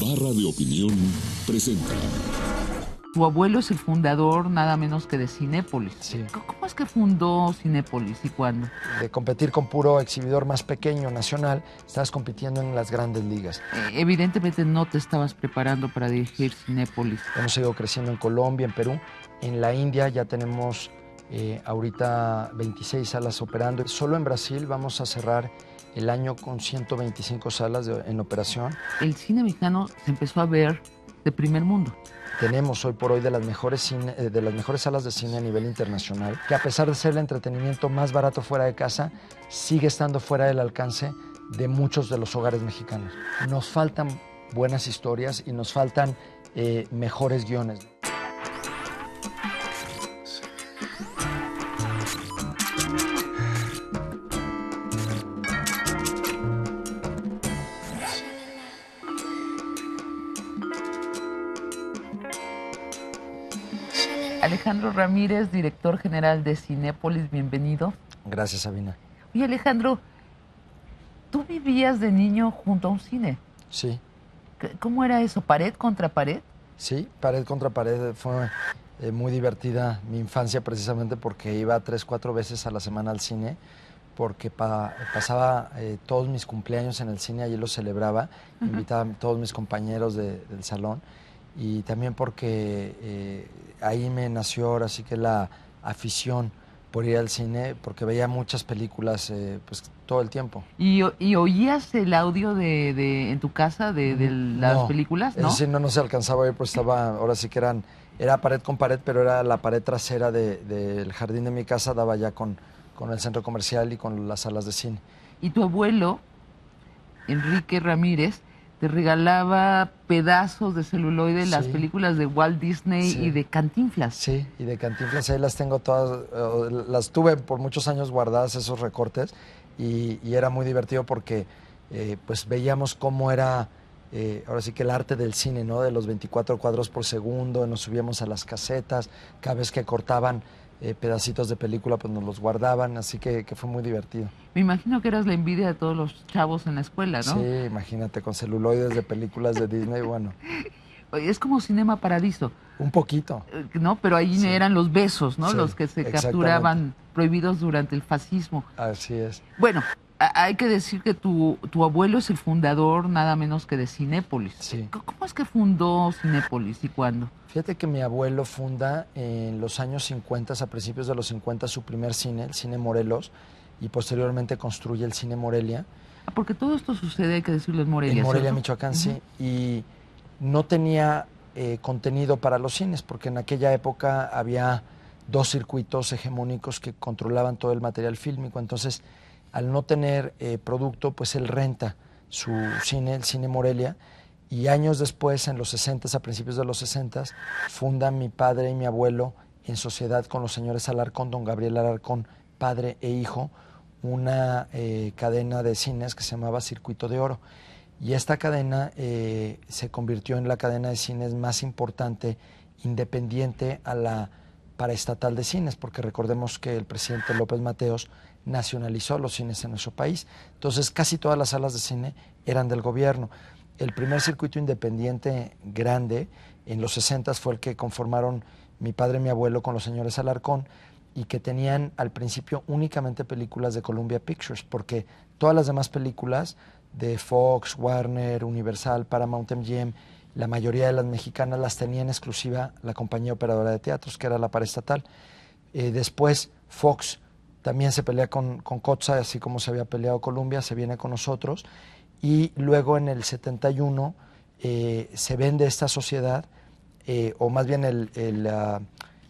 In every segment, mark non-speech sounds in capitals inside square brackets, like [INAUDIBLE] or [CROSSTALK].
Barra de Opinión presenta. Tu abuelo es el fundador nada menos que de Cinépolis. ¿Cómo es que fundó Cinépolis y cuándo? De competir con puro exhibidor más pequeño, nacional, estás compitiendo en las grandes ligas. E, evidentemente no te estabas preparando para dirigir Cinépolis. Hemos ido creciendo en Colombia, en Perú, en la India ya tenemos eh, ahorita 26 salas operando. Solo en Brasil vamos a cerrar el año con 125 salas en operación. El cine mexicano se empezó a ver de primer mundo. Tenemos hoy por hoy de las, mejores eh, de las mejores salas de cine a nivel internacional, que a pesar de ser el entretenimiento más barato fuera de casa, sigue estando fuera del alcance de muchos de los hogares mexicanos. Nos faltan buenas historias y nos faltan eh, mejores guiones. Alejandro Ramírez, director general de Cinépolis, bienvenido. Gracias, Sabina. Y Alejandro, tú vivías de niño junto a un cine. Sí. ¿Cómo era eso? ¿Pared contra pared? Sí, pared contra pared. Eh, fue eh, muy divertida mi infancia precisamente porque iba tres, cuatro veces a la semana al cine porque pasaba eh, todos mis cumpleaños en el cine, allí lo celebraba, invitaba a todos mis compañeros del salón y también porque eh, ahí me nació ahora sí que la afición por ir al cine, porque veía muchas películas eh, pues todo el tiempo. ¿Y, oías el audio de, de, en tu casa de, las películas? No, sí, no, no se alcanzaba a oír, pues estaba, ahora sí que eran, era pared con pared, pero era la pared trasera del jardín de mi casa, daba ya con, con el centro comercial y con las salas de cine. ¿Y tu abuelo, Enrique Ramírez, te regalaba pedazos de celuloide las películas de Walt Disney y de Cantinflas. Sí, y de Cantinflas, ahí las tengo todas, eh, las tuve por muchos años guardadas esos recortes y, era muy divertido porque eh, pues veíamos cómo era, eh, ahora sí que el arte del cine, ¿no? De los 24 cuadros por segundo, nos subíamos a las casetas, cada vez que cortaban eh, pedacitos de película, pues nos los guardaban, así que, fue muy divertido. Me imagino que eras la envidia de todos los chavos en la escuela, ¿no? Sí, imagínate, con celuloides de películas de Disney, bueno. [LAUGHS] Es como Cinema Paradiso. Un poquito. Eh, no, pero ahí eran los besos, ¿no? los que se capturaban prohibidos durante el fascismo. Así es. Bueno, hay que decir que tu, abuelo es el fundador nada menos que de Cinépolis. Sí. ¿Cómo es que fundó Cinépolis y cuándo? Fíjate que mi abuelo funda en los años 50, a principios de los 50, su primer cine, el Cine Morelos, y posteriormente construye el Cine Morelia. Ah, porque todo esto sucede, hay que decirlo, en Morelia. En Morelia, Michoacán, sí. Y no tenía eh, contenido para los cines, porque en aquella época había dos circuitos hegemónicos que controlaban todo el material fílmico. Entonces, al no tener eh, producto, pues él renta su cine, el Cine Morelia, y años después, en los 60, a principios de los 60, fundan mi padre y mi abuelo en sociedad con los señores Alarcón, don Gabriel Alarcón, padre e hijo, una eh, cadena de cines que se llamaba Circuito de Oro. Y esta cadena eh, se convirtió en la cadena de cines más importante, independiente a la paraestatal de cines, porque recordemos que el presidente López Mateos nacionalizó los cines en nuestro país. Entonces casi todas las salas de cine eran del gobierno. El primer circuito independiente grande en los 60 fue el que conformaron mi padre y mi abuelo con los señores Alarcón y que tenían al principio únicamente películas de Columbia Pictures, porque todas las demás películas de Fox, Warner, Universal, Paramount MGM, la mayoría de las mexicanas las tenía en exclusiva la compañía operadora de teatros, que era la paraestatal. Eh, después Fox también se pelea con, con así como se había peleado Colombia, se viene con nosotros. Y luego en el 71 eh, se vende esta sociedad, eh, o más bien el, ah,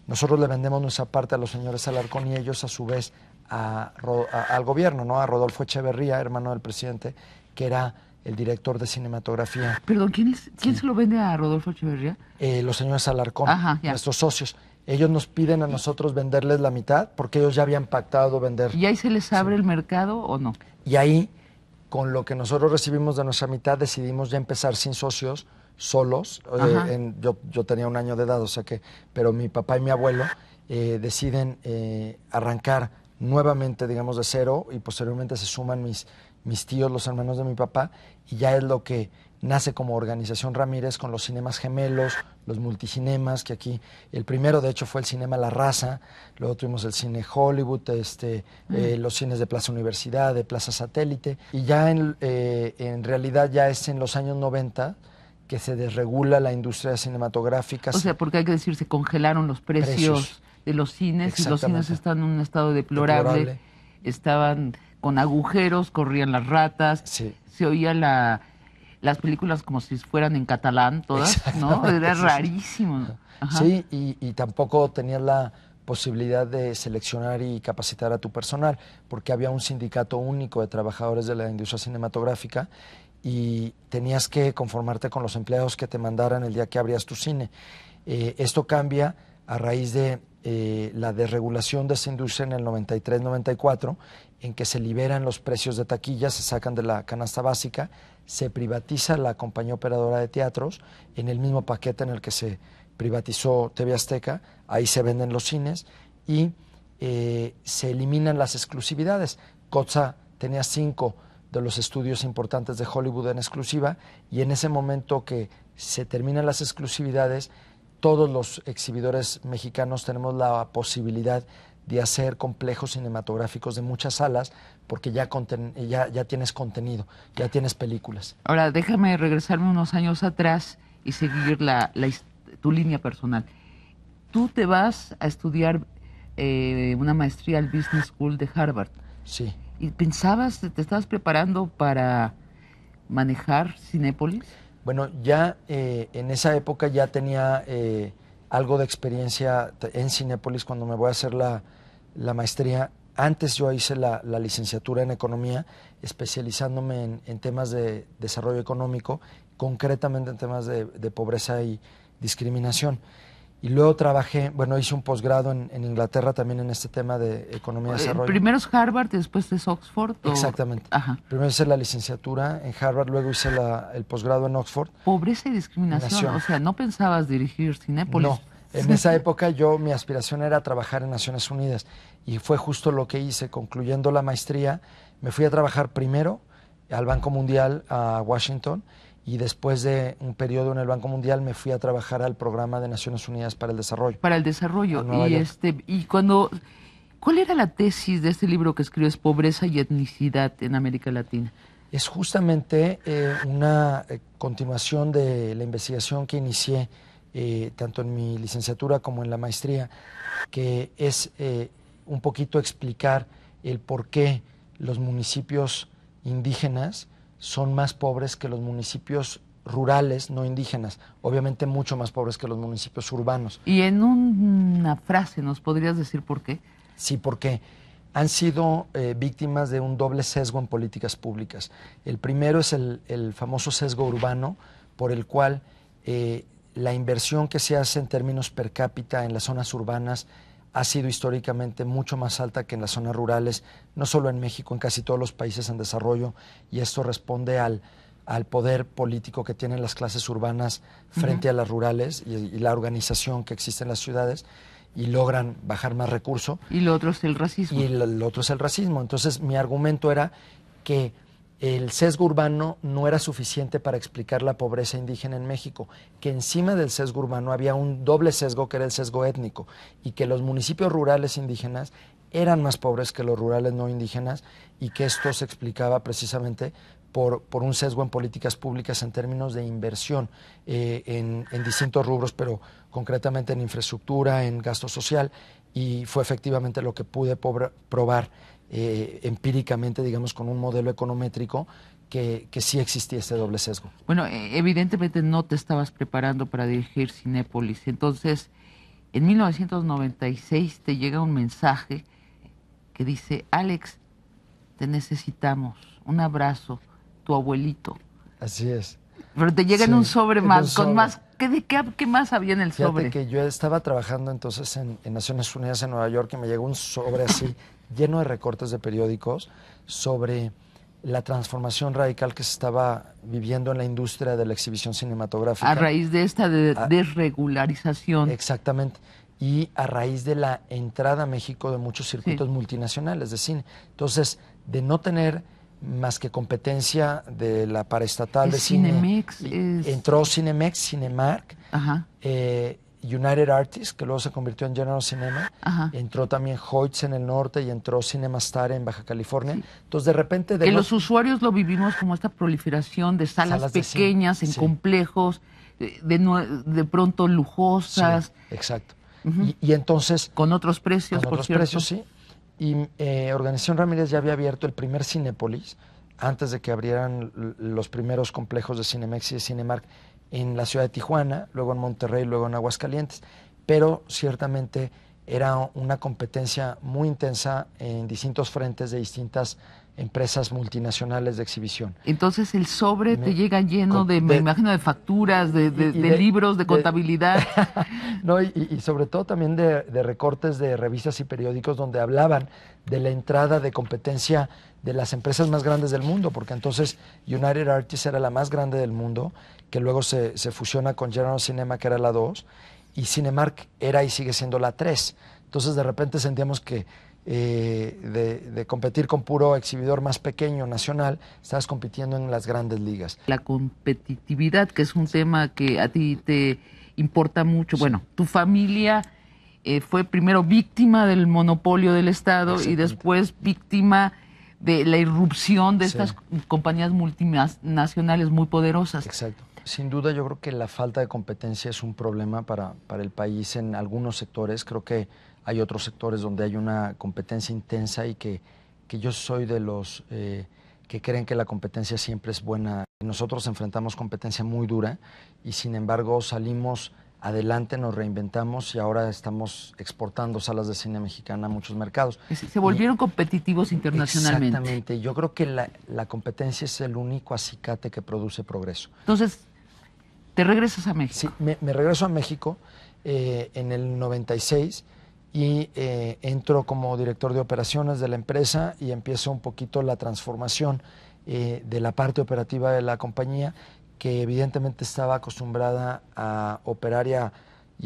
nosotros le vendemos nuestra parte a los señores Alarcón y ellos a su vez al gobierno, ¿no? a Rodolfo Echeverría, hermano del presidente, que era el director de cinematografía. Perdón, ¿quién, se lo vende a Rodolfo Echeverría? Eh, los señores Alarcón, nuestros socios. Ellos nos piden a nosotros venderles la mitad porque ellos ya habían pactado vender. ¿Y ahí se les abre el mercado o no? Y ahí, con lo que nosotros recibimos de nuestra mitad, decidimos ya empezar sin socios, solos. Eh, yo, tenía un año de edad, o sea que, pero mi papá y mi abuelo eh, deciden eh, arrancar nuevamente, digamos, de cero y posteriormente se suman mis, mis tíos, los hermanos de mi papá, y ya es lo que nace como organización Ramírez con los cinemas gemelos, los multicinemas, que aquí el primero de hecho fue el cinema La Raza, luego tuvimos el cine Hollywood, este, eh, mm. los cines de Plaza Universidad, de Plaza Satélite, y ya en, eh, realidad ya es en los años 90 que se desregula la industria cinematográfica. O sea, porque hay que decir, se congelaron los precios, de los cines los cines están en un estado deplorable. Estaban con agujeros, corrían las ratas, se oía la las películas como si fueran en catalán todas, ¿no? Era [LAUGHS] rarísimo. Sí, y, tampoco tenías la posibilidad de seleccionar y capacitar a tu personal, porque había un sindicato único de trabajadores de la industria cinematográfica y tenías que conformarte con los empleados que te mandaran el día que abrías tu cine. Eh, esto cambia a raíz de eh, la desregulación de esa industria en el 93-94, en que se liberan los precios de taquilla, se sacan de la canasta básica se privatiza la compañía operadora de teatros en el mismo paquete en el que se privatizó TV Azteca, ahí se venden los cines y eh, se eliminan las exclusividades. Cotza tenía cinco de los estudios importantes de Hollywood en exclusiva y en ese momento que se terminan las exclusividades, todos los exhibidores mexicanos tenemos la posibilidad de hacer complejos cinematográficos de muchas salas porque ya, ya, ya tienes contenido, ya tienes películas. Ahora, déjame regresarme unos años atrás y seguir tu línea personal. Tú te vas a estudiar eh, una maestría al Business School de Harvard. Sí. ¿Y pensabas, te estabas preparando para manejar Cinépolis? Bueno, ya eh, en esa época ya tenía eh, algo de experiencia en Cinépolis cuando me voy a hacer la, la maestría antes yo hice la, licenciatura en economía, especializándome en, temas de desarrollo económico, concretamente en temas de, pobreza y discriminación. Y luego trabajé, bueno, hice un posgrado en, Inglaterra también en este tema de economía y eh, desarrollo. Primero es Harvard después es Oxford. Exactamente. Primero hice la licenciatura en Harvard, luego hice el posgrado en Oxford. Pobreza y discriminación. O sea, no pensabas dirigir Cinepolis. No. En esa época yo, mi aspiración era trabajar en Naciones Unidas y fue justo lo que hice concluyendo la maestría. Me fui a trabajar primero al Banco Mundial a Washington y después de un periodo en el Banco Mundial me fui a trabajar al programa de Naciones Unidas para el Desarrollo. Para el desarrollo y este y cuando ¿cuál era la tesis de este libro que Es Pobreza y etnicidad en América Latina? Es justamente eh, una eh, continuación de la investigación que inicié eh, tanto en mi licenciatura como en la maestría, que es un poquito explicar el por qué los municipios indígenas son más pobres que los municipios rurales no indígenas, obviamente mucho más pobres que los municipios urbanos. Y en una frase, ¿nos podrías decir por qué? Sí, porque han sido eh, víctimas de un doble sesgo en políticas públicas. El primero es el, famoso sesgo urbano, por el cual eh, la inversión que se hace en términos per cápita en las zonas urbanas ha sido históricamente mucho más alta que en las zonas rurales, no solo en México, en casi todos los países en desarrollo, y esto responde al, al poder político que tienen las clases urbanas frente a las rurales y, la organización que existe en las ciudades y logran bajar más recursos. Y lo otro es el racismo. Y lo otro es el racismo. Entonces mi argumento era que el sesgo urbano no era suficiente para explicar la pobreza indígena en México, que encima del sesgo urbano había un doble sesgo que era el sesgo étnico y que los municipios rurales indígenas eran más pobres que los rurales no indígenas y que esto se explicaba precisamente por, un sesgo en políticas públicas en términos de inversión eh, en distintos rubros, pero concretamente en infraestructura, en gasto social, y fue efectivamente lo que pude probar eh, empíricamente, digamos, con un modelo econométrico que, que, sí existía este doble sesgo. Bueno, e, evidentemente no te estabas preparando para dirigir Cinépolis. Entonces, en 1996 te llega un mensaje que dice, Alex, te necesitamos, un abrazo, tu abuelito. Así es. Pero te llega en un sobre más, con más. ¿qué, de más había en el sobre? que yo estaba trabajando entonces en, en Naciones Unidas en Nueva York y me llegó un sobre así [LAUGHS] lleno de recortes de periódicos sobre la transformación radical que se estaba viviendo en la industria de la exhibición cinematográfica. A raíz de esta ah. desregularización. Exactamente. Y a raíz de la entrada a México de muchos circuitos multinacionales de cine. Entonces, de no tener más que competencia de la paraestatal de cine. Cinemex Entró Cinemex, Cinemark. Ajá. Eh, United Artists, que luego se convirtió en General Cinema. Entró también Hoyts en el norte y entró Cinema Star en Baja California. Entonces, de repente... De que los... usuarios lo vivimos como esta proliferación de salas, pequeñas, en complejos, de, de, pronto lujosas. exacto. y, entonces... Con otros precios, Con otros precios, sí. Y eh, Organización Ramírez ya había abierto el primer Cinépolis antes de que abrieran los primeros complejos de Cinemex y de Cinemark en la ciudad de Tijuana, luego en Monterrey, luego en Aguascalientes, pero ciertamente era una competencia muy intensa en distintos frentes de distintas empresas multinacionales de exhibición. Entonces el sobre te llega lleno de, me imagino, de facturas, de, libros, de contabilidad. [LAUGHS] no, y, sobre todo también de, recortes de revistas y periódicos donde hablaban de la entrada de competencia de las empresas más grandes del mundo, porque entonces United Artists era la más grande del mundo, que luego se, se fusiona con General Cinema, que era la 2, y Cinemark era y sigue siendo la 3. Entonces de repente sentíamos que eh, de, competir con puro exhibidor más pequeño, nacional, estás compitiendo en las grandes ligas. La competitividad, que es un tema que a ti te importa mucho. Bueno, tu familia eh, fue primero víctima del monopolio del Estado y después víctima de la irrupción de estas compañías multinacionales muy poderosas. Exacto. Sin duda yo creo que la falta de competencia es un problema para, para el país en algunos sectores. Creo que hay otros sectores donde hay una competencia intensa y que, yo soy de los eh, que creen que la competencia siempre es buena. Nosotros enfrentamos competencia muy dura y sin embargo salimos adelante, nos reinventamos y ahora estamos exportando salas de cine mexicana a muchos mercados. Se volvieron competitivos internacionalmente. Exactamente, yo creo que la, competencia es el único acicate que produce progreso. Entonces, ¿te regresas a México? Sí, me, regreso a México eh, en el 96 y eh, entro como director de operaciones de la empresa y empiezo un poquito la transformación eh, de la parte operativa de la compañía que evidentemente estaba acostumbrada a operar y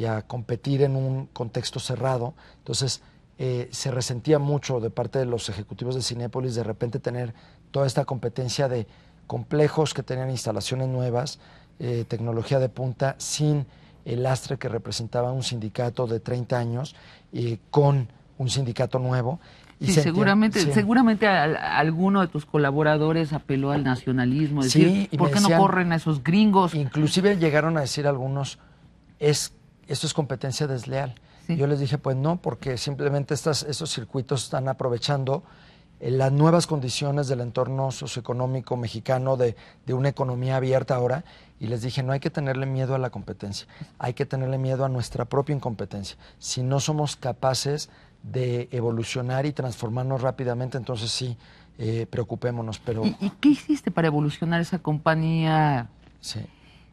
a, competir en un contexto cerrado. Entonces eh, se resentía mucho de parte de los ejecutivos de Cinépolis de repente tener toda esta competencia de complejos que tenían instalaciones nuevas, tecnología de punta, sin el lastre que representaba un sindicato de 30 años con un sindicato nuevo. Y seguramente, seguramente alguno de tus colaboradores apeló al nacionalismo, decir, ¿por qué no corren a esos gringos? Inclusive llegaron a decir algunos, es, esto es competencia desleal. Yo les dije, pues no, porque simplemente estas, estos circuitos están aprovechando las nuevas condiciones del entorno socioeconómico mexicano, de, una economía abierta ahora, y les dije, no hay que tenerle miedo a la competencia, hay que tenerle miedo a nuestra propia incompetencia. Si no somos capaces de evolucionar y transformarnos rápidamente, entonces sí, eh, preocupémonos. Pero... ¿Y, qué hiciste para evolucionar esa compañía?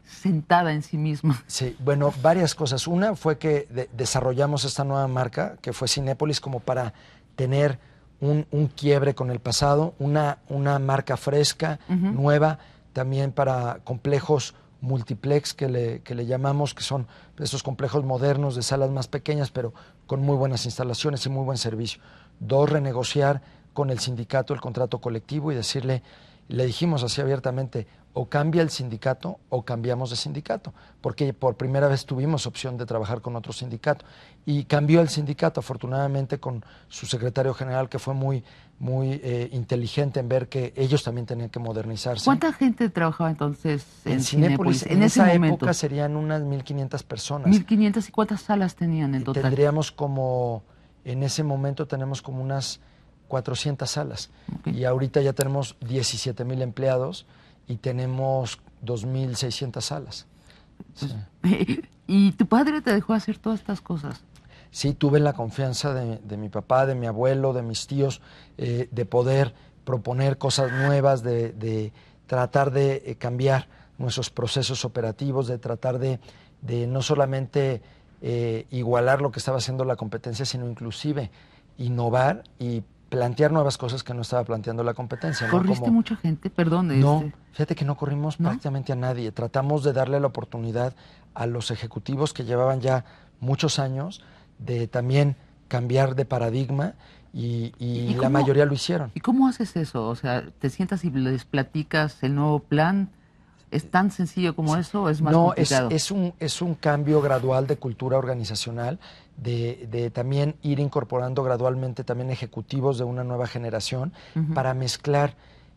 sentada en sí misma. Sí, bueno, varias cosas. Una fue que desarrollamos esta nueva marca, que fue Cinépolis, como para tener un, quiebre con el pasado, una, una marca fresca, nueva, también para complejos multiplex que le, que le llamamos, que son esos complejos modernos de salas más pequeñas, pero con muy buenas instalaciones y muy buen servicio. Dos, renegociar con el sindicato el contrato colectivo y decirle, le dijimos así abiertamente, o cambia el sindicato o cambiamos de sindicato, porque por primera vez tuvimos opción de trabajar con otro sindicato y cambió el sindicato, afortunadamente con su secretario general que fue muy, muy eh, inteligente en ver que ellos también tenían que modernizarse. ¿Cuánta gente trabajaba entonces en, en En, esa época serían unas 1.500 personas. 1.500 y cuántas salas tenían en eh, total? Tendríamos como, en ese momento tenemos como unas 400 salas y ahorita ya tenemos 17.000 empleados y tenemos 2.600 salas. Pues, [LAUGHS] ¿Y tu padre te dejó hacer todas estas cosas? Sí, tuve la confianza de, mi papá, de mi abuelo, de mis tíos, eh, de poder proponer cosas nuevas, de, de tratar de eh, cambiar nuestros procesos operativos, de tratar de, no solamente eh, igualar lo que estaba haciendo la competencia, sino inclusive innovar y plantear nuevas cosas que no estaba planteando la competencia. ¿no? ¿Corriste mucha gente? Perdón. No, este. fíjate que no corrimos prácticamente a nadie. Tratamos de darle la oportunidad a los ejecutivos que llevaban ya muchos años de también cambiar de paradigma y, la mayoría lo hicieron. ¿Y cómo haces eso? O sea, te sientas y les platicas el nuevo plan ¿Es tan sencillo como eso o es más no, complicado? No, es, es, un, es un cambio gradual de cultura organizacional, de, de, también ir incorporando gradualmente también ejecutivos de una nueva generación para mezclar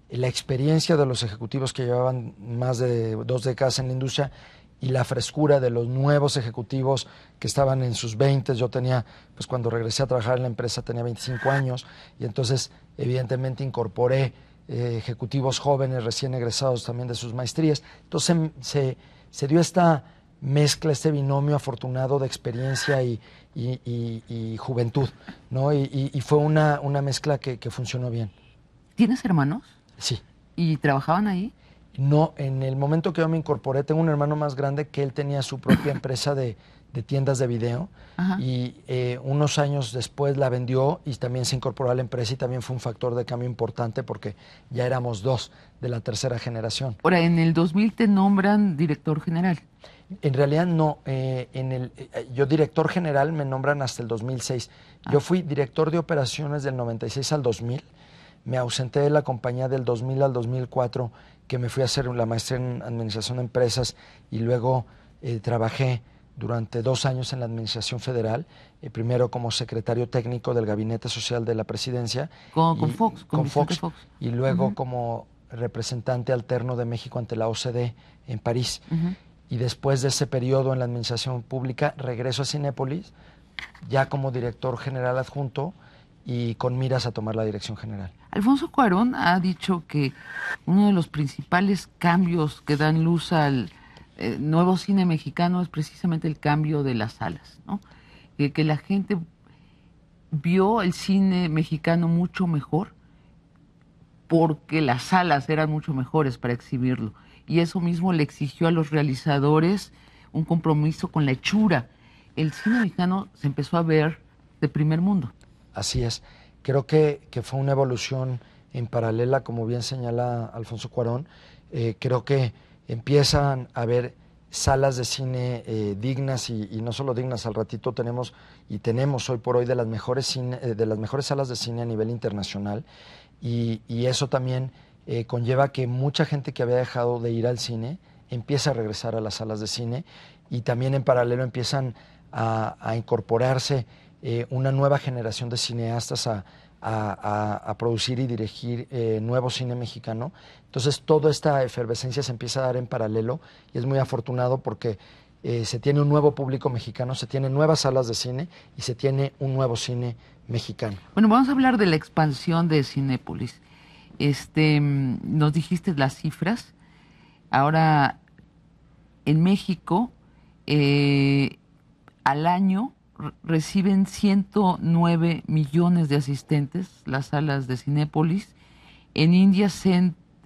la experiencia de los ejecutivos que llevaban más de dos décadas en la industria y la frescura de los nuevos ejecutivos que estaban en sus 20. Yo tenía, pues cuando regresé a trabajar en la empresa tenía 25 años y entonces evidentemente incorporé eh, ejecutivos jóvenes recién egresados también de sus maestrías. Entonces em, se, se dio esta mezcla, este binomio afortunado de experiencia y, juventud, ¿no? Y, fue una, una mezcla que, que, funcionó bien. ¿Tienes hermanos? Sí. ¿Y trabajaban ahí? No, en el momento que yo me incorporé, tengo un hermano más grande que él tenía su propia [COUGHS] empresa de, de tiendas de video y eh, unos años después la vendió y también se incorporó a la empresa y también fue un factor de cambio importante porque ya éramos dos de la tercera generación. Ahora, en el 2000 te nombran director general. En realidad no, eh, en el, eh, yo director general me nombran hasta el 2006. Yo ah. fui director de operaciones del 96 al 2000, me ausenté de la compañía del 2000 al 2004, que me fui a hacer la maestría en administración de empresas y luego trabajé durante dos años en la Administración Federal, eh, primero como secretario técnico del Gabinete Social de la Presidencia. Con, Fox. Con, Fox, Y luego como representante alterno de México ante la OCDE en París. Y después de ese periodo en la Administración Pública, regreso a Cinépolis, ya como director general adjunto y con miras a tomar la dirección general. Alfonso Cuarón ha dicho que uno de los principales cambios que dan luz al eh, nuevo cine mexicano es precisamente el cambio de las salas, Que, la gente vio el cine mexicano mucho mejor porque las salas eran mucho mejores para exhibirlo. Y eso mismo le exigió a los realizadores un compromiso con la hechura. El cine mexicano se empezó a ver de primer mundo. Así es. Creo que, fue una evolución en paralela, como bien señala Alfonso Cuarón. Eh, creo que empiezan a haber salas de cine eh, dignas y, no solo dignas, al ratito tenemos y tenemos hoy por hoy de las mejores, eh, de las mejores salas de cine a nivel internacional y, eso también eh, conlleva que mucha gente que había dejado de ir al cine empieza a regresar a las salas de cine y también en paralelo empiezan a, incorporarse una nueva generación de cineastas a, a, producir y dirigir eh, nuevo cine mexicano. Entonces toda esta efervescencia se empieza a dar en paralelo y es muy afortunado porque eh, se tiene un nuevo público mexicano, se tienen nuevas salas de cine y se tiene un nuevo cine mexicano. Bueno, vamos a hablar de la expansión de Cinépolis. Este, mm, nos dijiste las cifras. Ahora, en México, eh, al año reciben 109 millones de asistentes las salas de Cinépolis. En India,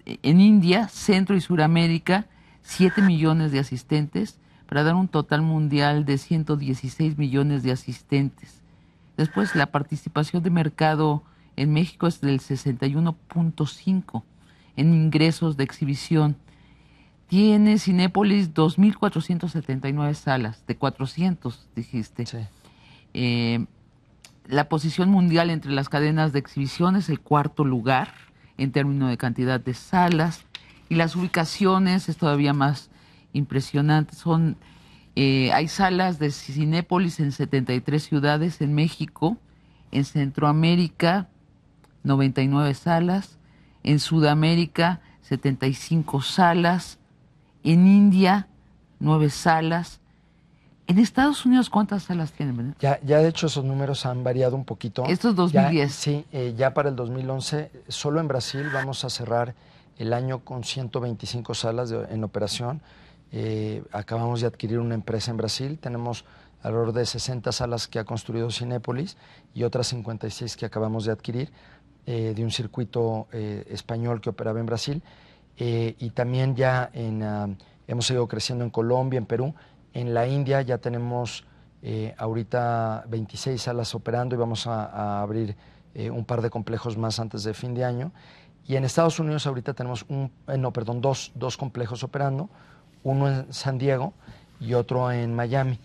en India Centro y Suramérica, 7 millones de asistentes para dar un total mundial de 116 millones de asistentes. Después, la participación de mercado en México es del 61.5 en ingresos de exhibición. Tiene Cinépolis 2.479 salas, de 400, dijiste. Sí. Eh, la posición mundial entre las cadenas de exhibición es el cuarto lugar en términos de cantidad de salas y las ubicaciones es todavía más impresionante. Son, eh, hay salas de Cinépolis en 73 ciudades en México, en Centroamérica 99 salas, en Sudamérica 75 salas, en India 9 salas, en Estados Unidos, ¿cuántas salas tienen? Ya, ya de hecho esos números han variado un poquito. Estos es 2010. sí, eh, ya para el 2011, solo en Brasil vamos a cerrar el año con 125 salas en operación. Eh, acabamos de adquirir una empresa en Brasil, tenemos alrededor de 60 salas que ha construido Cinépolis y otras 56 que acabamos de adquirir eh, de un circuito español que operaba en Brasil. y también ya en, ah, hemos ido creciendo en Colombia, en Perú en la India ya tenemos eh, ahorita 26 salas operando y vamos a, abrir eh, un par de complejos más antes de fin de año. Y en Estados Unidos ahorita tenemos un, eh, no, perdón, dos, dos, complejos operando, uno en San Diego y otro en Miami.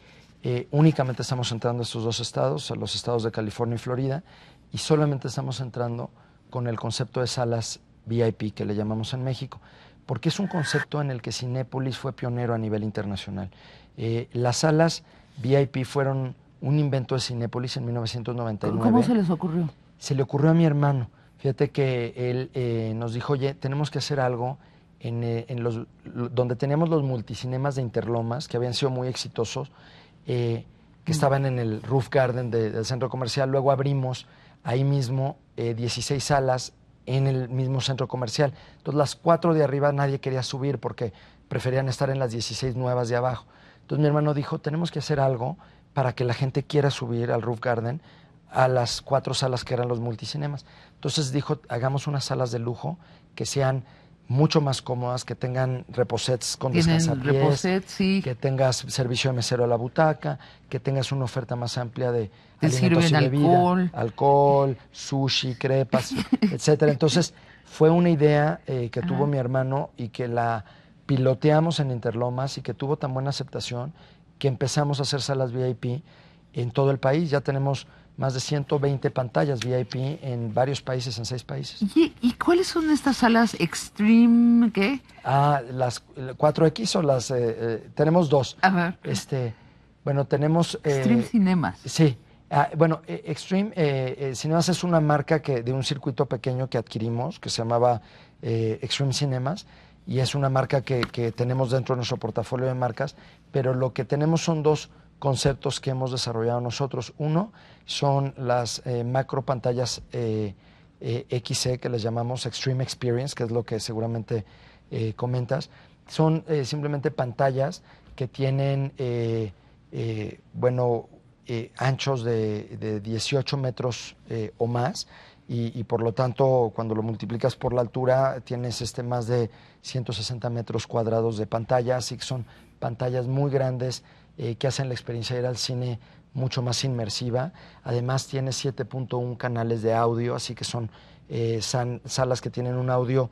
únicamente estamos entrando a estos dos estados, a los estados de California y Florida, y solamente estamos entrando con el concepto de salas VIP que le llamamos en México, porque es un concepto en el que Cinépolis fue pionero a nivel internacional. Eh, las salas VIP fueron un invento de Cinépolis en 1999. ¿Cómo se les ocurrió? Se le ocurrió a mi hermano. Fíjate que él eh, nos dijo, oye, tenemos que hacer algo en, eh, donde teníamos los multicinemas de Interlomas, que habían sido muy exitosos, que mm. estaban en el Roof Garden del centro comercial. Luego abrimos ahí mismo 16 salas en el mismo centro comercial. Entonces las cuatro de arriba nadie quería subir porque preferían estar en las 16 nuevas de abajo. Entonces mi hermano dijo, tenemos que hacer algo para que la gente quiera subir al Roof Garden a las cuatro salas que eran los multicinemas. Entonces dijo, hagamos unas salas de lujo que sean mucho más cómodas, que tengan reposets con descansapiés, sí. que tengas servicio de mesero a la butaca, que tengas una oferta más amplia de y alcohol. sushi, crepas, [LAUGHS] etcétera. Entonces, fue una idea eh, que tuvo mi hermano y que la piloteamos en Interlomas y que tuvo tan buena aceptación que empezamos a hacer salas VIP en todo el país. Ya tenemos más de 120 pantallas VIP en varios países, en seis países. ¿Y, cuáles son estas salas Extreme qué? Ah, las 4X o las... Eh, eh, tenemos dos. A ver. Este, bueno, tenemos... Eh, Extreme Cinemas. Sí. Ah, bueno, Extreme Cinemas es una marca que, de un circuito pequeño que adquirimos que se llamaba Extreme Cinemas y es una marca que, tenemos dentro de nuestro portafolio de marcas, pero lo que tenemos son dos conceptos que hemos desarrollado nosotros. Uno son las eh, macro pantallas eh, eh, XC e, que les llamamos Extreme Experience, que es lo que seguramente comentas. Son simplemente pantallas que tienen, bueno, anchos de 18 metros o más y, por lo tanto cuando lo multiplicas por la altura tienes este más de 160 metros cuadrados de pantalla, así que son pantallas muy grandes eh, que hacen la experiencia de ir al cine mucho más inmersiva. Además tiene 7.1 canales de audio, así que son eh, salas que tienen un audio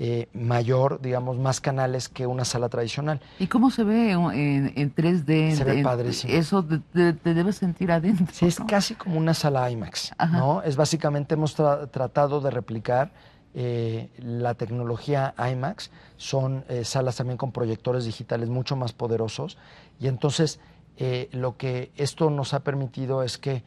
eh, mayor, digamos, más canales que una sala tradicional. ¿Y cómo se ve en, 3D? Se en, ve padrísimo. Eso te, debes sentir adentro. Sí, es casi como una sala IMAX, ¿no? Es básicamente hemos tratado de replicar eh, la tecnología IMAX. Son eh, salas también con proyectores digitales mucho más poderosos. Y entonces lo que esto nos ha permitido es que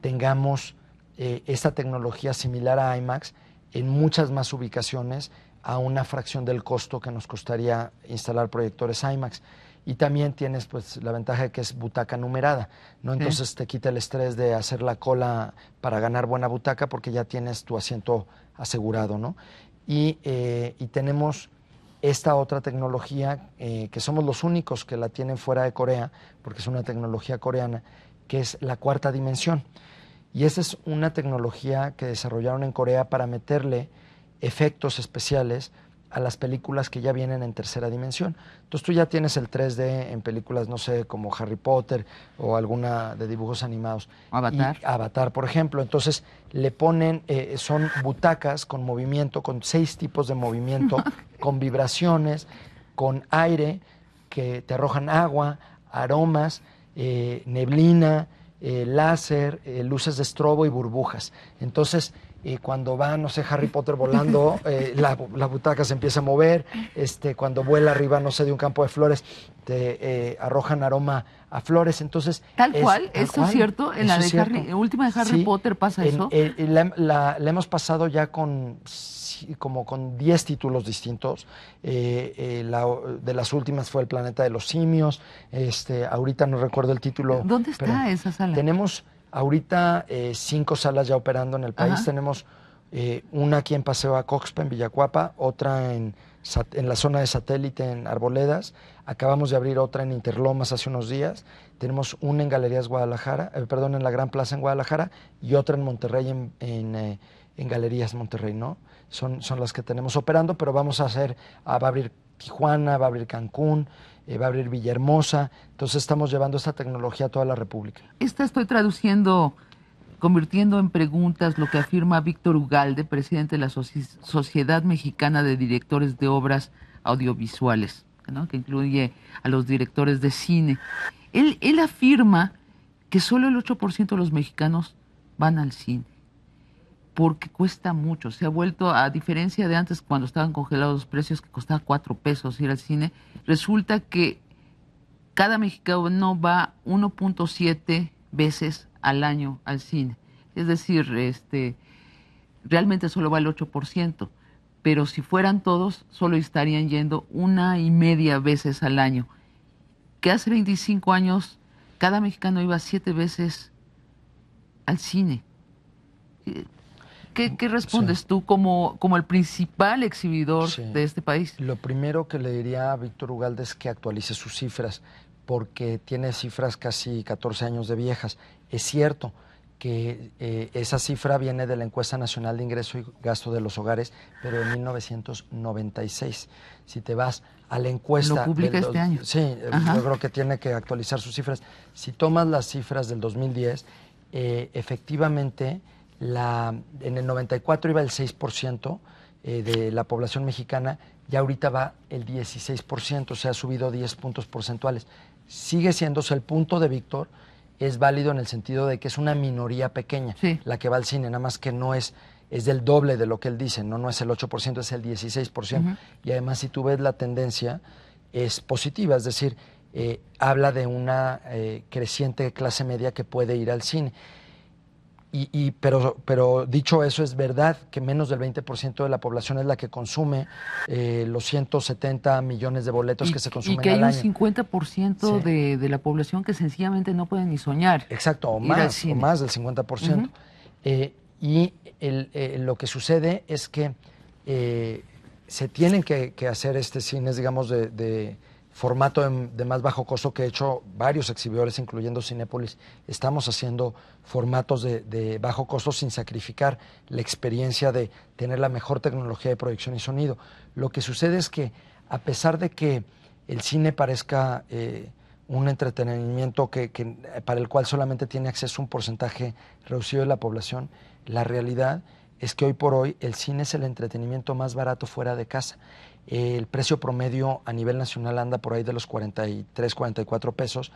tengamos esta tecnología similar a IMAX en muchas más ubicaciones a una fracción del costo que nos costaría instalar proyectores IMAX. Y también tienes pues la ventaja de que es butaca numerada, ¿no? Entonces te quita el estrés de hacer la cola para ganar buena butaca porque ya tienes tu asiento asegurado, ¿no? Y, eh, tenemos esta otra tecnología eh, que somos los únicos que la tienen fuera de Corea, porque es una tecnología coreana, que es la cuarta dimensión. Y esa es una tecnología que desarrollaron en Corea para meterle efectos especiales a las películas que ya vienen en tercera dimensión. Entonces tú ya tienes el 3D en películas, no sé, como Harry Potter o alguna de dibujos animados. Avatar. Avatar, por ejemplo. Entonces le ponen, eh, son butacas con movimiento, con seis tipos de movimiento, [LAUGHS] con vibraciones, con aire, que te arrojan agua, aromas, eh, neblina, eh, láser, luces de estrobo y burbujas. Entonces y cuando va, no sé, Harry Potter volando, [LAUGHS] eh, la, butaca se empieza a mover, este, cuando vuela arriba, no sé, de un campo de flores, te eh, arrojan aroma a flores, entonces... Tal cual, eso es cierto, en la última de Harry Potter pasa eso. la, hemos pasado ya con como con 10 títulos distintos, eh, de las últimas fue El planeta de los simios, este, ahorita no recuerdo el título. ¿Dónde está esa sala? Tenemos Ahorita eh, cinco salas ya operando en el país. Tenemos eh, una aquí en Paseo Acoxpa, en Villacuapa, otra en, la zona de satélite en Arboledas. Acabamos de abrir otra en Interlomas hace unos días. Tenemos una en Galerías Guadalajara, eh, perdón, en la Gran Plaza en Guadalajara y otra en Monterrey, en, Galerías Monterrey, ¿no? Son, son las que tenemos operando, pero vamos a hacer, ah, va a abrir Tijuana, va a abrir Cancún. Eh, va a abrir Villahermosa. Entonces estamos llevando esta tecnología a toda la República. Esta estoy traduciendo, convirtiendo en preguntas lo que afirma Víctor Ugalde, presidente de la Sociedad Mexicana de Directores de Obras Audiovisuales, que incluye a los directores de cine. Él, él afirma que solo el 8% de los mexicanos van al cine porque cuesta mucho. Se ha vuelto, a diferencia de antes, cuando estaban congelados los precios, que costaba cuatro pesos ir al cine, Resulta que cada mexicano va 1.7 veces al año al cine. Es decir, este, realmente solo va el 8%, pero si fueran todos, solo estarían yendo una y media veces al año. Que hace 25 años cada mexicano iba siete veces al cine. Eh, ¿qué, respondes tú como, como el principal exhibidor de este país? Lo primero que le diría a Víctor Ugalde es que actualice sus cifras, porque tiene cifras casi 14 años de viejas. Es cierto que eh, esa cifra viene de la encuesta nacional de ingreso y gasto de los hogares, pero en 1996. Si te vas a la encuesta... Lo publica este año. Sí, eh, yo creo que tiene que actualizar sus cifras. Si tomas las cifras del 2010, eh, efectivamente la, en el 94 iba el 6% eh, de la población mexicana y ahorita va el 16%, o sea, ha subido 10 puntos porcentuales. Sigue siendo, el punto de Víctor, es válido en el sentido de que es una minoría pequeña la que va al cine, nada más que no es es del doble de lo que él dice, no no es el 8%, es el 16%. Y además si tú ves la tendencia es positiva, es decir, eh, habla de una eh, creciente clase media que puede ir al cine pero, pero dicho eso, es verdad que menos del 20% de la población es la que consume eh, los 170 millones de boletos que se consumen al año. Y que hay un 50% de, de, la población que sencillamente no pueden ni soñar. Exacto, o más, más del 50%. Eh, y eh, lo que sucede es que se tienen que, hacer este cines, digamos, de formato de, más bajo costo que he hecho varios exhibidores, incluyendo Cinépolis, estamos haciendo formatos de, bajo costo sin sacrificar la experiencia de tener la mejor tecnología de proyección y sonido. Lo que sucede es que, a pesar de que el cine parezca eh, un entretenimiento que, que, para el cual solamente tiene acceso un porcentaje reducido de la población, la realidad es que hoy por hoy el cine es el entretenimiento más barato fuera de casa el precio promedio a nivel nacional anda por ahí de los 43, 44 pesos.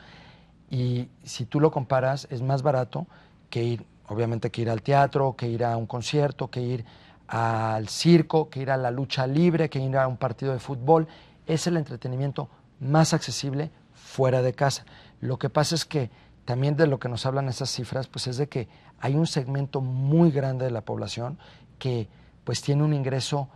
Y si tú lo comparas, es más barato que ir, obviamente, que ir al teatro, que ir a un concierto, que ir al circo, que ir a la lucha libre, que ir a un partido de fútbol. Es el entretenimiento más accesible fuera de casa. Lo que pasa es que también de lo que nos hablan esas cifras, pues es de que hay un segmento muy grande de la población que pues tiene un ingreso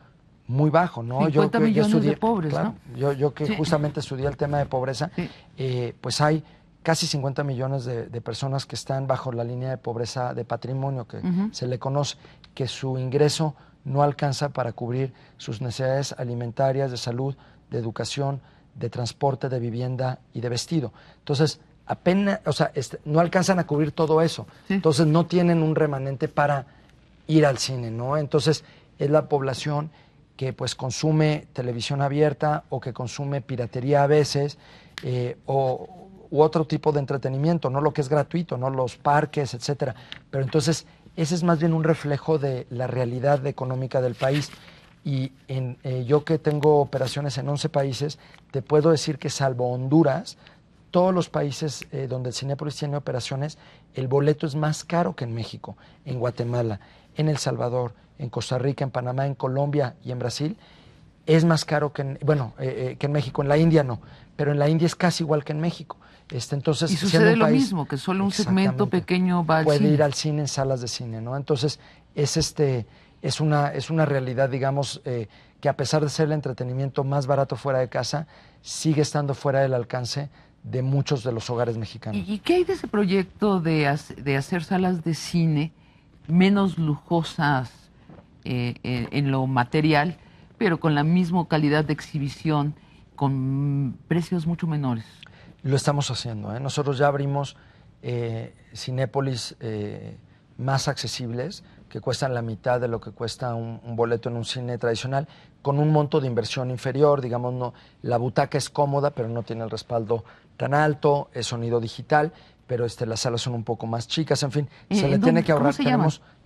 muy bajo, ¿no? yo, yo Yo, que justamente estudié el tema de pobreza, eh, pues hay casi 50 millones de, personas que están bajo la línea de pobreza de patrimonio, que se le conoce, que su ingreso no alcanza para cubrir sus necesidades alimentarias, de salud, de educación, de transporte, de vivienda y de vestido. Entonces, apenas, o sea, este, no alcanzan a cubrir todo eso. Entonces, no tienen un remanente para ir al cine, ¿no? Entonces, es la población que pues consume televisión abierta o que consume piratería a veces eh, o, u otro tipo de entretenimiento, no lo que es gratuito, no los parques, etcétera. Pero entonces ese es más bien un reflejo de la realidad económica del país. Y en, eh, yo que tengo operaciones en 11 países, te puedo decir que salvo Honduras, todos los países eh, donde el Cinepolis tiene operaciones, el boleto es más caro que en México, en Guatemala, en El Salvador, en Costa Rica, en Panamá, en Colombia y en Brasil, es más caro que en, bueno, eh, eh, que en México. En la India no, pero en la India es casi igual que en México. Este, entonces, y sucede lo mismo, que solo un segmento pequeño va al puede ir al cine en salas de cine, ¿no? Entonces, es, este, es, una, es una realidad, digamos, eh, que a pesar de ser el entretenimiento más barato fuera de casa, sigue estando fuera del alcance de muchos de los hogares mexicanos. ¿Y, y qué hay de ese proyecto de, de hacer salas de cine? menos lujosas eh, eh, en lo material, pero con la misma calidad de exhibición, con precios mucho menores. Lo estamos haciendo. ¿eh? Nosotros ya abrimos Cinépolis más accesibles, que cuestan la mitad de lo que cuesta un, boleto en un cine tradicional, con un monto de inversión inferior, digamos, la butaca es cómoda, pero no tiene el respaldo tan alto, es sonido digital, pero este, las salas son un poco más chicas, en fin, se eh, le tiene que ahorrar.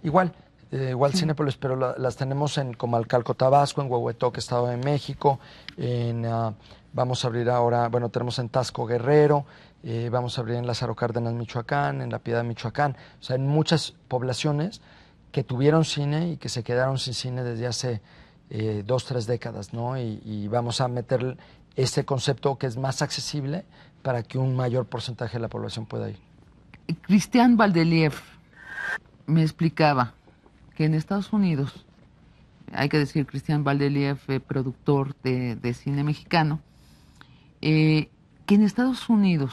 igual, eh, igual sí. pero las tenemos en Comalcalco, Tabasco, en Huehuetoque, Estado de México, en, ah, vamos a abrir ahora, bueno, tenemos en Tasco Guerrero, eh, vamos a abrir en Lázaro Cárdenas, Michoacán, en La Piedad, Michoacán, o sea, en muchas poblaciones que tuvieron cine y que se quedaron sin cine desde hace eh, dos, tres décadas, ¿no? Y, y vamos a meter este concepto que es más accesible para que un mayor porcentaje de la población pueda ir. Cristian Valdeliev me explicaba que en Estados Unidos, hay que decir Cristian Valdeliev, eh, productor de, cine mexicano, eh, que en Estados Unidos,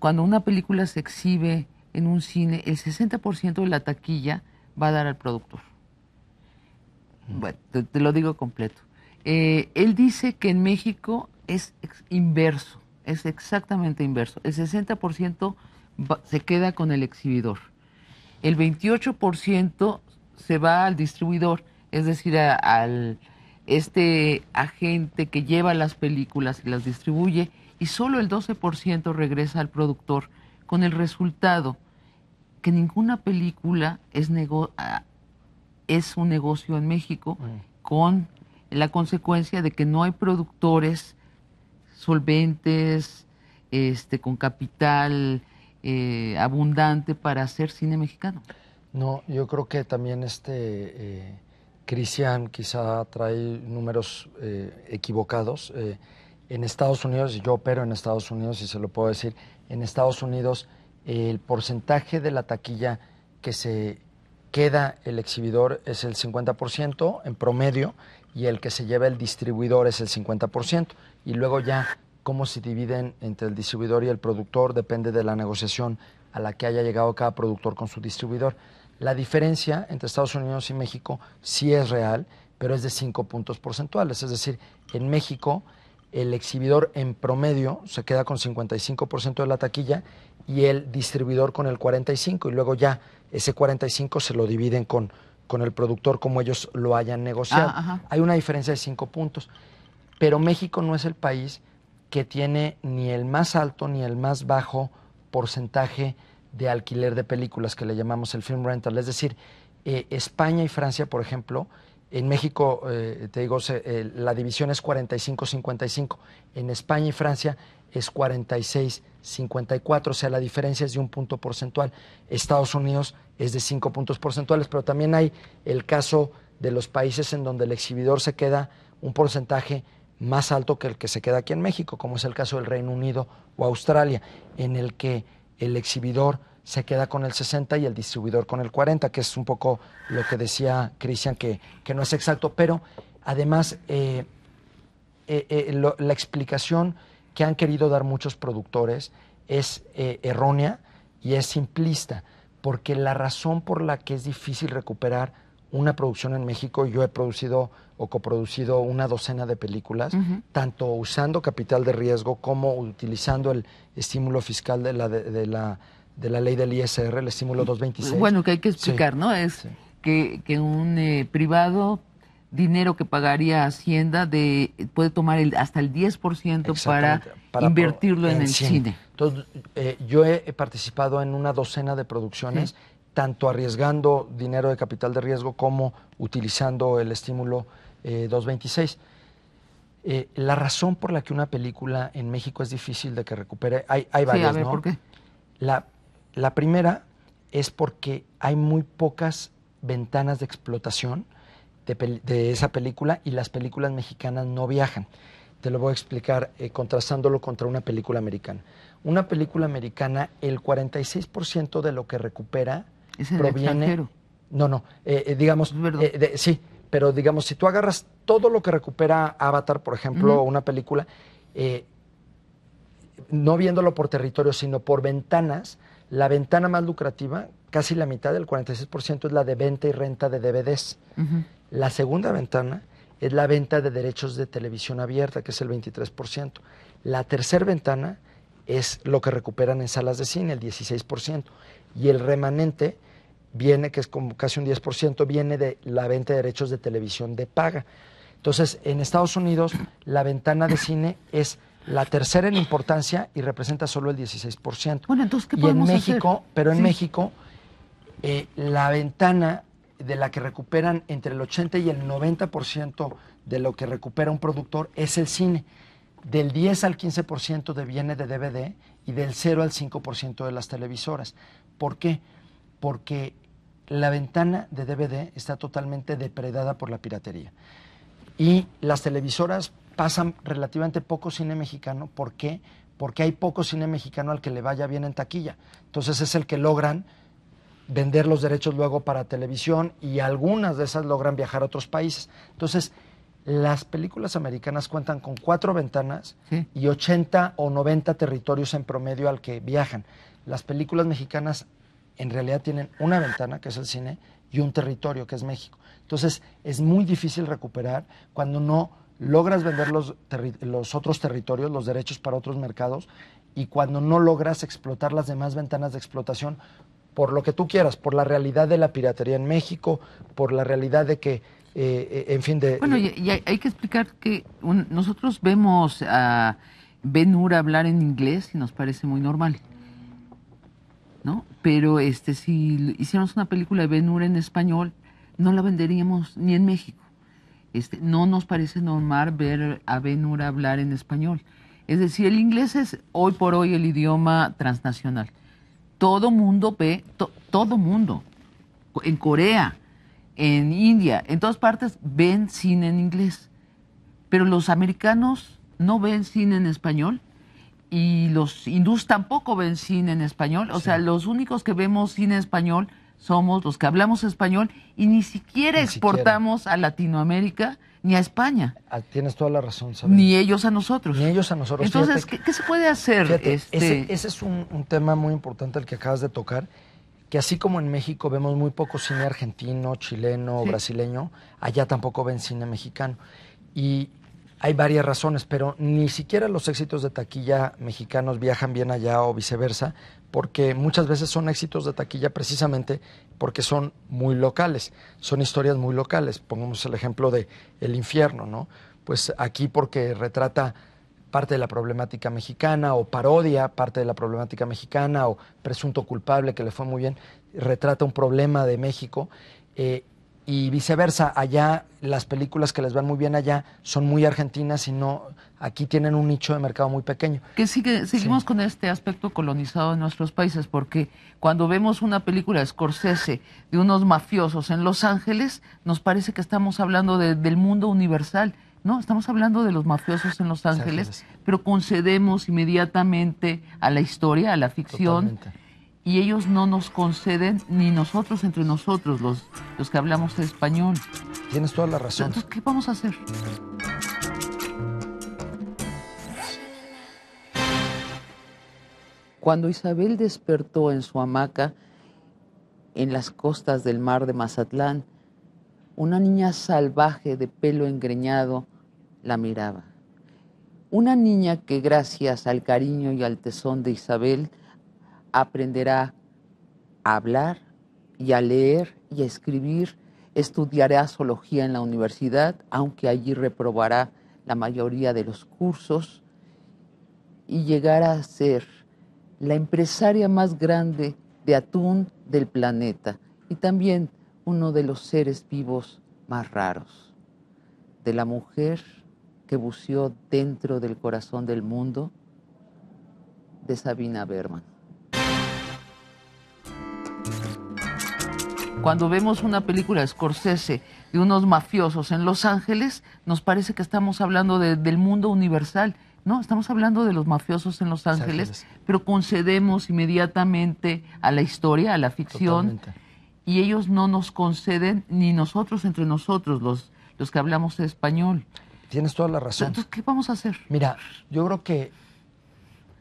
cuando una película se exhibe en un cine, el 60% de la taquilla va a dar al productor. Bueno, te, lo digo completo. Eh, él dice que en México es inverso es exactamente inverso. El 60% se queda con el exhibidor. El 28% se va al distribuidor, es decir, a, al este agente que lleva las películas y las distribuye, y solo el 12% regresa al productor, con el resultado que ninguna película es, es un negocio en México, mm. con la consecuencia de que no hay productores solventes, este, con capital eh, abundante para hacer cine mexicano. No, yo creo que también este eh, Cristian quizá trae números eh, equivocados. en Estados Unidos, yo opero en Estados Unidos y se lo puedo decir, en Estados Unidos el porcentaje de la taquilla que se queda el exhibidor es el 50% en promedio y el que se lleva el distribuidor es el 50% y luego ya cómo se dividen entre el distribuidor y el productor depende de la negociación a la que haya llegado cada productor con su distribuidor. La diferencia entre Estados Unidos y México sí es real, pero es de 5 puntos porcentuales. Es decir, en México el exhibidor en promedio se queda con 55% de la taquilla y el distribuidor con el 45% y luego ya ese 45% se lo dividen con, con el productor como ellos lo hayan negociado. Ah, Hay una diferencia de 5 puntos pero México no es el país que tiene ni el más alto ni el más bajo porcentaje de alquiler de películas, que le llamamos el film rental. Es decir, eh, España y Francia, por ejemplo, en México, eh, te digo, eh, la división es 45-55, en España y Francia es 46-54, o sea, la diferencia es de un punto porcentual. Estados Unidos es de cinco puntos porcentuales, pero también hay el caso de los países en donde el exhibidor se queda un porcentaje más alto que el que se queda aquí en México, como es el caso del Reino Unido o Australia, en el que el exhibidor se queda con el 60 y el distribuidor con el 40, que es un poco lo que decía Cristian, que, no es exacto, pero además eh, eh, eh, la explicación que han querido dar muchos productores es errónea y es simplista, porque la razón por la que es difícil recuperar una producción en México, yo he producido o coproducido una docena de películas, tanto usando capital de riesgo como utilizando el estímulo fiscal de la, de, la, de la ley del ISR, el estímulo 226. Bueno, que hay que explicar, ¿no? Es que, que, un eh, privado dinero que pagaría Hacienda de, puede tomar hasta el 10% para, invertirlo en, el cine. Entonces, eh, yo he, participado en una docena de producciones, tanto arriesgando dinero de capital de riesgo como utilizando el estímulo 226. Eh, eh, la razón por la que una película en México es difícil de que recupere, hay, varias, ¿no? La, la, primera es porque hay muy pocas ventanas de explotación de, esa película y las películas mexicanas no viajan. Te lo voy a explicar eh, contrastándolo contra una película americana. Una película americana, el 46% de lo que recupera ¿Es proviene... No, no, digamos, sí, pero digamos, si tú agarras todo lo que recupera Avatar, por ejemplo, una película, eh, no viéndolo por territorio, sino por ventanas, la ventana más lucrativa, casi la mitad del 46% es la de venta y renta de DVDs. La segunda ventana es la venta de derechos de televisión abierta, que es el 23%. La tercera ventana es lo que recuperan en salas de cine, el 16%. Y el remanente viene, que es como casi un 10%, viene de la venta de derechos de televisión de paga. Entonces, en Estados Unidos, la ventana de cine es la tercera en importancia y representa solo el 16%. Bueno, entonces, ¿qué y en México, Pero en México, eh, la ventana de la que recuperan entre el 80 y el 90% de lo que recupera un productor es el cine. Del 10 al 15% de viene de DVD y del 0 al 5% de las televisoras. ¿Por qué? Porque la ventana de DVD está totalmente depredada por la piratería. Y las televisoras pasan relativamente poco cine mexicano. ¿Por qué? Porque hay poco cine mexicano al que le vaya bien en taquilla. Entonces es el que logran vender los derechos luego para televisión y algunas de esas logran viajar a otros países. Entonces, las películas americanas cuentan con cuatro ventanas y 80 o 90 territorios en promedio al que viajan. Las películas mexicanas en realidad tienen una ventana, que es el cine, y un territorio, que es México. Entonces, es muy difícil recuperar cuando no logras vender los, los otros territorios, los derechos para otros mercados, y cuando no logras explotar las demás ventanas de explotación por lo que tú quieras, por la realidad de la piratería en México, por la realidad de que, eh, eh, en fin, de... Bueno, y, hay, que explicar que nosotros vemos a Ben Hur hablar en inglés y nos parece muy normal. ¿no? Pero este, si hiciéramos una película de Ben Hur en español, no la venderíamos ni en México. Este, no nos parece normal ver a Ben Hur hablar en español. Es decir, el inglés es hoy por hoy el idioma transnacional. Todo mundo ve, todo mundo, en Corea, en India, en todas partes ven cine en inglés. Pero los americanos no ven cine en español y los hindús tampoco ven cine en español. O sea, los únicos que vemos cine español somos los que hablamos español y ni siquiera exportamos a Latinoamérica ni a España. Ah, tienes toda la razón, ¿sabes? Ni ellos a nosotros. Ni ellos a nosotros. Entonces, ¿qué, se puede hacer? Este, ese, es un, tema muy importante el que acabas de tocar, que así como en México vemos muy poco cine argentino, chileno, brasileño, allá tampoco ven cine mexicano. Y, hay varias razones, pero ni siquiera los éxitos de taquilla mexicanos viajan bien allá o viceversa, porque muchas veces son éxitos de taquilla precisamente porque son muy locales, son historias muy locales. Pongamos el ejemplo de El infierno, ¿no? Pues aquí porque retrata parte de la problemática mexicana o parodia parte de la problemática mexicana o presunto culpable que le fue muy bien, retrata un problema de México eh, y viceversa, allá las películas que les van muy bien allá son muy argentinas y no aquí tienen un nicho de mercado muy pequeño. Que sigue, seguimos con este aspecto colonizado en nuestros países, porque cuando vemos una película de Scorsese de unos mafiosos en Los Ángeles, nos parece que estamos hablando del mundo universal. No, estamos hablando de los mafiosos en Los Ángeles, pero concedemos inmediatamente a la historia, a la ficción, y ellos no nos conceden, ni nosotros entre nosotros, los, los que hablamos español. Tienes toda la razón. Entonces, ¿qué vamos a hacer? Cuando Isabel despertó en su hamaca en las costas del mar de Mazatlán, una niña salvaje de pelo engreñado la miraba. Una niña que gracias al cariño y al tesón de Isabel aprenderá a hablar y a leer y a escribir, estudiará zoología en la universidad, aunque allí reprobará la mayoría de los cursos, y llegará a ser la empresaria más grande de atún del planeta y también uno de los seres vivos más raros, de la mujer que buceó dentro del corazón del mundo, de Sabina Berman. Cuando vemos una película de Scorsese de unos mafiosos en Los Ángeles, nos parece que estamos hablando del mundo universal. No, estamos hablando de los mafiosos en Los Ángeles, pero concedemos inmediatamente a la historia, a la ficción, y ellos no nos conceden, ni nosotros entre nosotros, los, los que hablamos español. Tienes toda la razón. Entonces, ¿qué vamos a hacer? Mira, yo creo que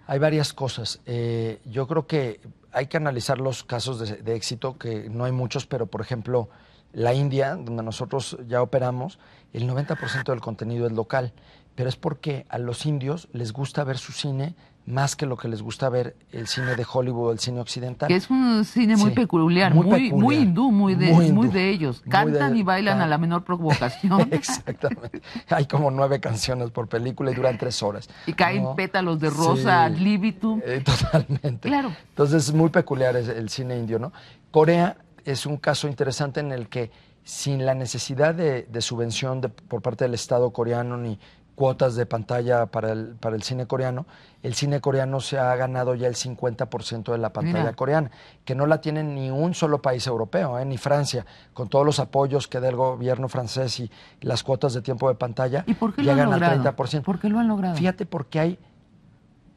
hay varias cosas. Eh, yo creo que hay que analizar los casos de, éxito, que no hay muchos, pero por ejemplo, la India, donde nosotros ya operamos, el 90% del contenido es local, pero es porque a los indios les gusta ver su cine más que lo que les gusta ver el cine de Hollywood, el cine occidental. es un cine muy peculiar, muy, hindú, muy de, muy, de ellos. Cantan y bailan a la menor provocación. [LAUGHS] Exactamente. Hay como nueve canciones por película y duran tres horas. Y caen pétalos de rosa, sí, eh, [LAUGHS] totalmente. Claro. Entonces es muy peculiar el cine indio, ¿no? Corea es un caso interesante en el que sin la necesidad de, de subvención de, por parte del Estado coreano ni cuotas de pantalla para el, para el cine coreano, el cine coreano se ha ganado ya el 50% de la pantalla coreana, que no la tiene ni un solo país europeo, ¿eh? ni Francia, con todos los apoyos que da el gobierno francés y las cuotas de tiempo de pantalla, ¿Y por llegan lo al 30%. ¿Por qué lo han logrado? Fíjate porque hay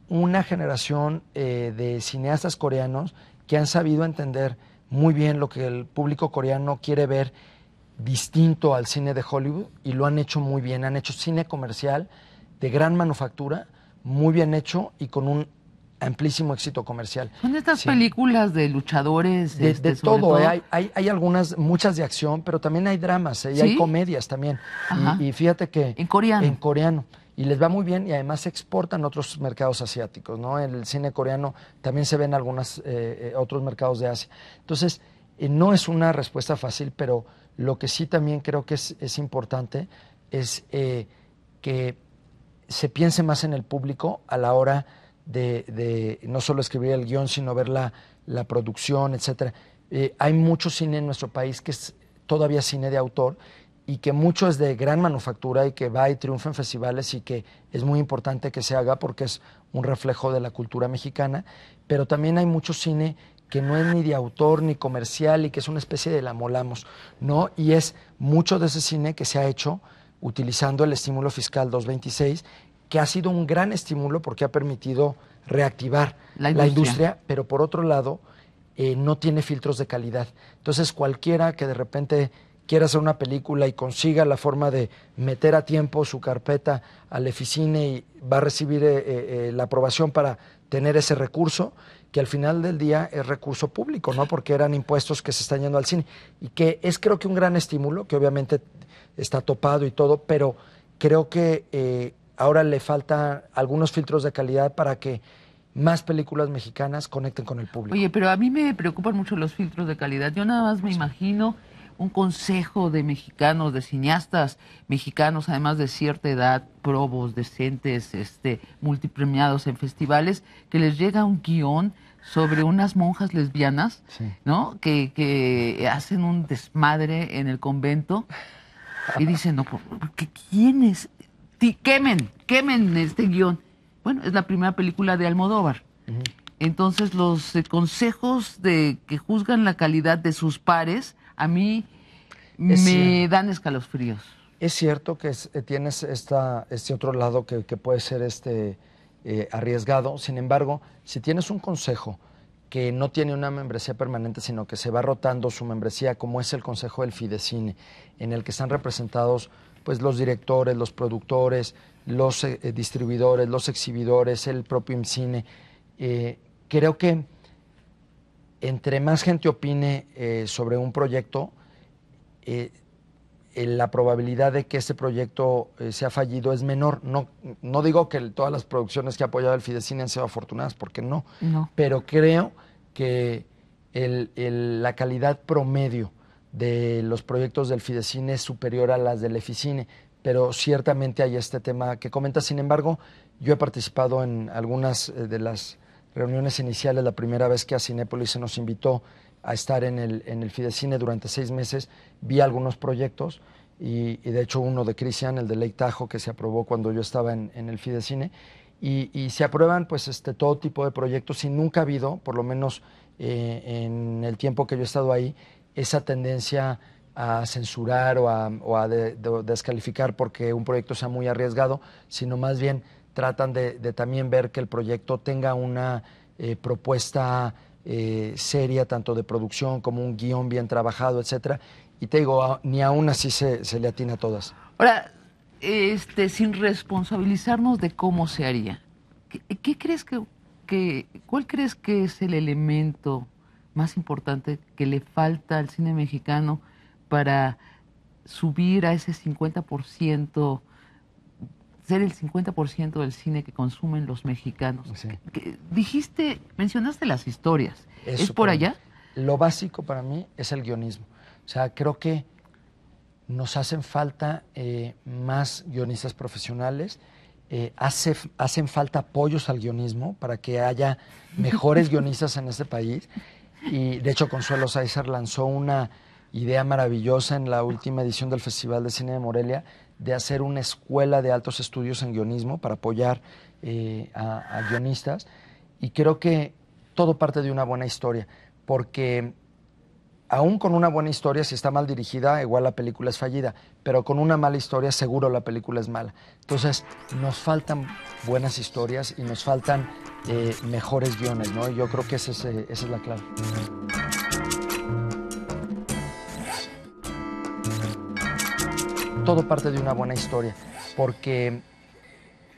una generación eh, de cineastas coreanos que han sabido entender muy bien lo que el público coreano quiere ver distinto al cine de Hollywood y lo han hecho muy bien. Han hecho cine comercial de gran manufactura, muy bien hecho y con un amplísimo éxito comercial. ¿En estas películas de luchadores. De, este, todo, ¿eh? hay, hay, algunas, muchas de acción, pero también hay dramas ¿eh? y hay comedias también. Y, fíjate que... En coreano. En coreano. Y les va muy bien y además se exportan otros mercados asiáticos, ¿no? El cine coreano también se ve en algunos eh, otros mercados de Asia. Entonces, no es una respuesta fácil, pero lo que sí también creo que es, importante es eh, que se piense más en el público a la hora de, no solo escribir el guión, sino ver la, producción, etcétera. Eh, hay mucho cine en nuestro país que es todavía cine de autor y que mucho es de gran manufactura y que va y triunfa en festivales y que es muy importante que se haga porque es un reflejo de la cultura mexicana, pero también hay mucho cine que no es ni de autor ni comercial y que es una especie de la molamos, ¿no? Y es mucho de ese cine que se ha hecho utilizando el estímulo fiscal 226, que ha sido un gran estímulo porque ha permitido reactivar la industria, pero por otro lado eh, no tiene filtros de calidad. Entonces cualquiera que de repente quiera hacer una película y consiga la forma de meter a tiempo su carpeta al Eficine y va a recibir eh, eh, la aprobación para tener ese recurso, que al final del día es recurso público, ¿no? Porque eran impuestos que se están yendo al cine. Y que es creo que un gran estímulo, que obviamente está topado y todo, pero creo que eh, ahora le faltan algunos filtros de calidad para que más películas mexicanas conecten con el público. Oye, pero a mí me preocupan mucho los filtros de calidad. Yo nada más me imagino un consejo de mexicanos, de cineastas mexicanos, además de cierta edad, probos, decentes, este, multipremiados en festivales, que les llega un guión sobre unas monjas lesbianas, ¿no? Que, hacen un desmadre en el convento y dicen, no, porque ¿quiénes? Quemen, quemen este guión. Bueno, es la primera película de Almodóvar. Entonces los eh, consejos de que juzgan la calidad de sus pares a mí me dan escalofríos. Es cierto que eh, tienes este otro lado que, puede ser este eh, arriesgado. Sin embargo, si tienes un consejo que no tiene una membresía permanente, sino que se va rotando su membresía, como es el Consejo del Fidecine, en el que están representados pues los directores, los productores, los eh, distribuidores, los exhibidores, el propio IMCINE. creo que entre más gente opine eh, sobre un proyecto, eh, eh, la probabilidad de que ese proyecto sea fallido es menor. No, no digo que todas las producciones que ha apoyado el Fidecine han sido afortunadas, porque no. Pero creo que la calidad promedio de los proyectos del Fidecine es superior a las del Eficine, pero ciertamente hay este tema que comenta. Sin embargo, yo he participado en algunas de las reuniones iniciales, la primera vez que a Cinépolis se nos invitó a estar en el, en el Fidecine durante seis meses, vi algunos proyectos y, de hecho uno de Cristian, el de Lake Tahoe, que se aprobó cuando yo estaba en, el Fidecine. Y, y, se aprueban pues este, todo tipo de proyectos y nunca ha habido, por lo menos eh, en el tiempo que yo he estado ahí, esa tendencia a censurar o a, descalificar porque un proyecto sea muy arriesgado, sino más bien tratan de, también ver que el proyecto tenga una eh, propuesta eh, seria, tanto de producción como un guión bien trabajado, etcétera. Y te digo, ni aún así se, le atina a todas. Ahora, este, sin responsabilizarnos de cómo se haría, ¿qué, crees que, que, cuál crees que es el elemento más importante que le falta al cine mexicano para subir a ese 50% el 50% del cine que consumen los mexicanos. dijiste, mencionaste las historias. ¿Es por allá? lo básico para mí es el guionismo. O sea, creo que nos hacen falta eh, más guionistas profesionales. Eh, hace, hacen falta apoyos al guionismo para que haya mejores [LAUGHS] guionistas en este país. Y de hecho, Consuelo Sáizar lanzó una idea maravillosa en la última edición del Festival de Cine de Morelia, de hacer una escuela de altos estudios en guionismo para apoyar eh, a, guionistas. Y creo que todo parte de una buena historia, porque aún con una buena historia, si está mal dirigida, igual la película es fallida, pero con una mala historia seguro la película es mala. Entonces, nos faltan buenas historias y nos faltan eh, mejores guiones, ¿no? yo creo que eh, esa es la clave. todo parte de una buena historia, porque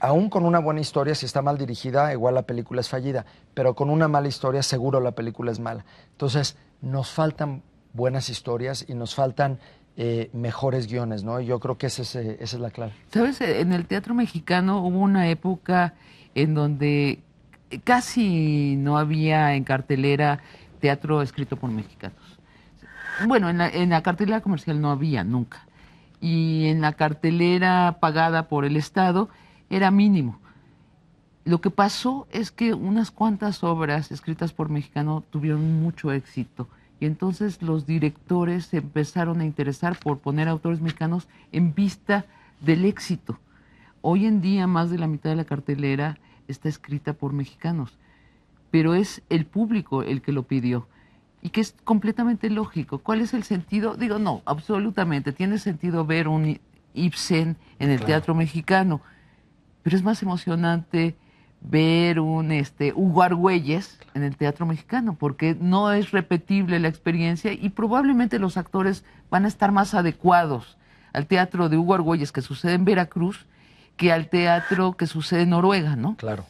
aún con una buena historia, si está mal dirigida, igual la película es fallida, pero con una mala historia seguro la película es mala. Entonces, nos faltan buenas historias y nos faltan eh, mejores guiones, ¿no? Yo creo que esa es la clave. Sabes, en el teatro mexicano hubo una época en donde casi no había en cartelera teatro escrito por mexicanos. Bueno, en en la cartelera comercial no había nunca y en la cartelera pagada por el Estado era mínimo. Lo que pasó es que unas cuantas obras escritas por mexicanos tuvieron mucho éxito y entonces los directores se empezaron a interesar por poner autores mexicanos en vista del éxito. Hoy en día más de la mitad de la cartelera está escrita por mexicanos, pero es el público el que lo pidió y que es completamente lógico. ¿Cuál es el sentido? Digo, no, absolutamente. Tiene sentido ver un Ibsen en el teatro mexicano, pero es más emocionante ver un este, Hugo Argüelles en el teatro mexicano, porque no es repetible la experiencia y probablemente los actores van a estar más adecuados al teatro de Hugo Argüelles que sucede en Veracruz que al teatro que sucede en Noruega, ¿no? Claro.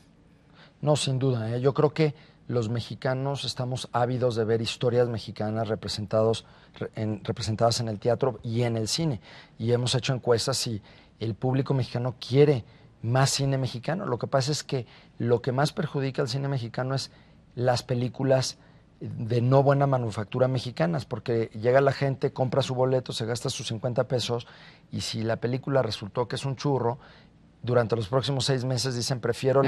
No, sin duda. ¿eh? Yo creo que los mexicanos estamos ávidos de ver historias mexicanas representados, en, representadas en el teatro y en el cine. Y hemos hecho encuestas si el público mexicano quiere más cine mexicano. Lo que pasa es que lo que más perjudica al cine mexicano es las películas de no buena manufactura mexicanas, porque llega la gente, compra su boleto, se gasta sus 50 pesos y si la película resultó que es un churro, durante los próximos seis meses dicen prefiero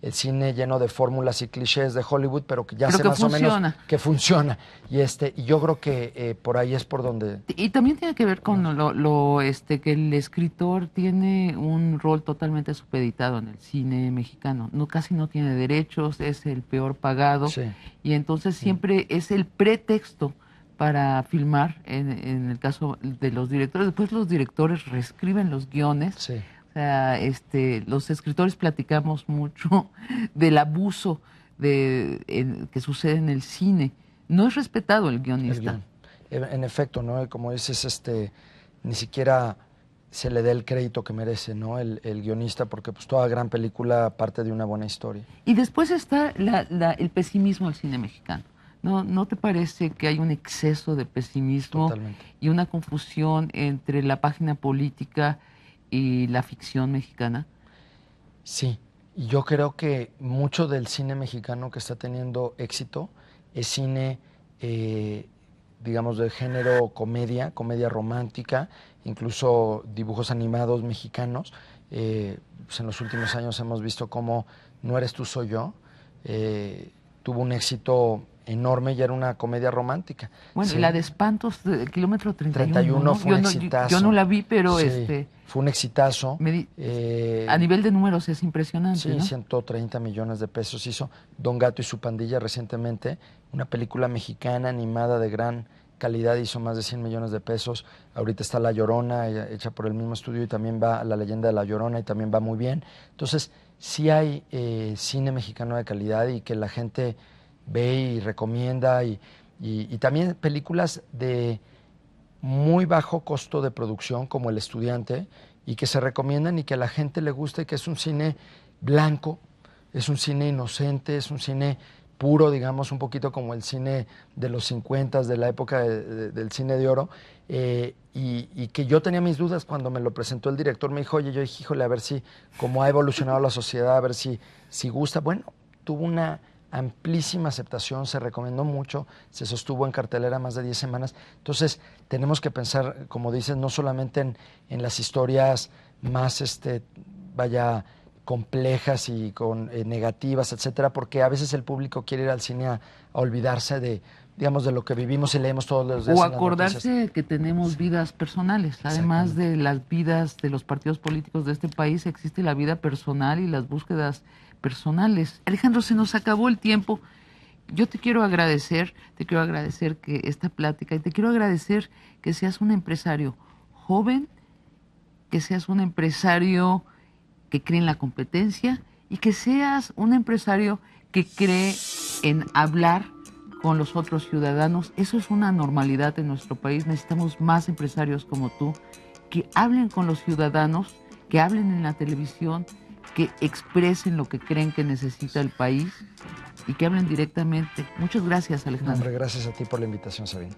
el cine lleno de fórmulas y clichés de Hollywood, pero que ya sé más o menos que funciona. Y este, yo creo que eh, por ahí es por donde. Y también tiene que ver con lo, este que el escritor tiene un rol totalmente supeditado en el cine mexicano. No, casi no tiene derechos, es el peor pagado. Y entonces siempre es el pretexto para filmar, en, en, el caso de los directores. Después los directores reescriben los guiones. Sí o sea, este, los escritores platicamos mucho [LAUGHS] del abuso de, que sucede en el cine. No es respetado el guionista. En efecto, ¿no? Como dices, este, ni siquiera se le dé el crédito que merece, ¿no? El, guionista, porque pues toda gran película parte de una buena historia. Y después está el pesimismo del cine mexicano. ¿No, ¿No te parece que hay un exceso de pesimismo y una confusión entre la página política y la ficción mexicana? Sí, yo creo que mucho del cine mexicano que está teniendo éxito es cine, eh, digamos, de género comedia, comedia romántica, incluso dibujos animados mexicanos. Eh, pues en los últimos años hemos visto cómo No eres tú, soy yo. Eh, tuvo un éxito enorme y era una comedia romántica. Bueno, y la de Espantos, de kilómetro 31. fue yo un no, exitazo. Yo, no la vi, pero este. Fue un exitazo. Eh, a nivel de números es impresionante. Sí, 130 millones de pesos hizo Don Gato y su pandilla recientemente. Una película mexicana animada de gran calidad hizo más de 100 millones de pesos. Ahorita está La Llorona, eh, hecha por el mismo estudio, y también va La leyenda de La Llorona, y también va muy bien. Entonces, sí hay eh, cine mexicano de calidad y que la gente ve y recomienda y, también películas de muy bajo costo de producción como El Estudiante y que se recomiendan y que a la gente le guste, que es un cine blanco, es un cine inocente, es un cine puro, digamos, un poquito como el cine de los 50, de la época del cine de oro, eh, y, que yo tenía mis dudas cuando me lo presentó el director, me dijo, oye, yo dije, híjole, a ver si, cómo ha evolucionado la sociedad, a ver si, si gusta. Bueno, tuvo una amplísima aceptación, se recomendó mucho, se sostuvo en cartelera más de 10 semanas. Entonces, tenemos que pensar, como dices, no solamente en, las historias más, este, vaya, complejas y con eh, negativas, etcétera, porque a veces el público quiere ir al cine a, olvidarse de, digamos, de lo que vivimos y leemos todos los días. O acordarse que tenemos vidas personales. Además de las vidas de los partidos políticos de este país, existe la vida personal y las búsquedas personales. Alejandro, se nos acabó el tiempo. Yo te quiero agradecer, te quiero agradecer que esta plática y te quiero agradecer que seas un empresario joven, que seas un empresario que cree en la competencia y que seas un empresario que cree en hablar con los otros ciudadanos. Eso es una normalidad en nuestro país. Necesitamos más empresarios como tú que hablen con los ciudadanos, que hablen en la televisión, que expresen lo que creen que necesita el país y que hablen directamente. Muchas gracias, Alejandro. Hombre, gracias a ti por la invitación, Sabine.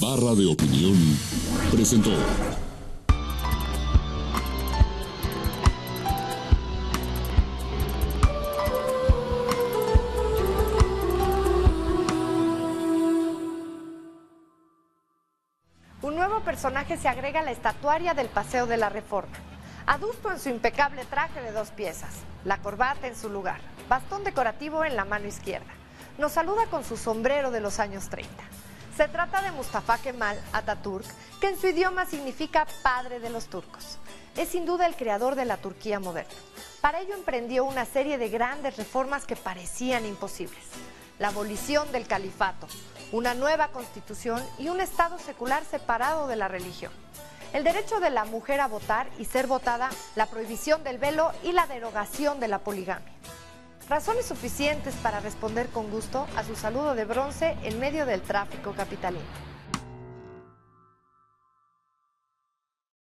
Barra de Opinión presentó. Un nuevo personaje se agrega a la estatuaria del Paseo de la Reforma adusto en su impecable traje de dos piezas, la corbata en su lugar, bastón decorativo en la mano izquierda. Nos saluda con su sombrero de los años 30. Se trata de Mustafa Kemal Atatürk, que en su idioma significa padre de los turcos. Es sin duda el creador de la Turquía moderna. Para ello emprendió una serie de grandes reformas que parecían imposibles. La abolición del califato, una nueva constitución y un Estado secular separado de la religión el derecho de la mujer a votar y ser votada, la prohibición del velo y la derogación de la poligamia. Razones suficientes para responder con gusto a su saludo de bronce en medio del tráfico capitalino.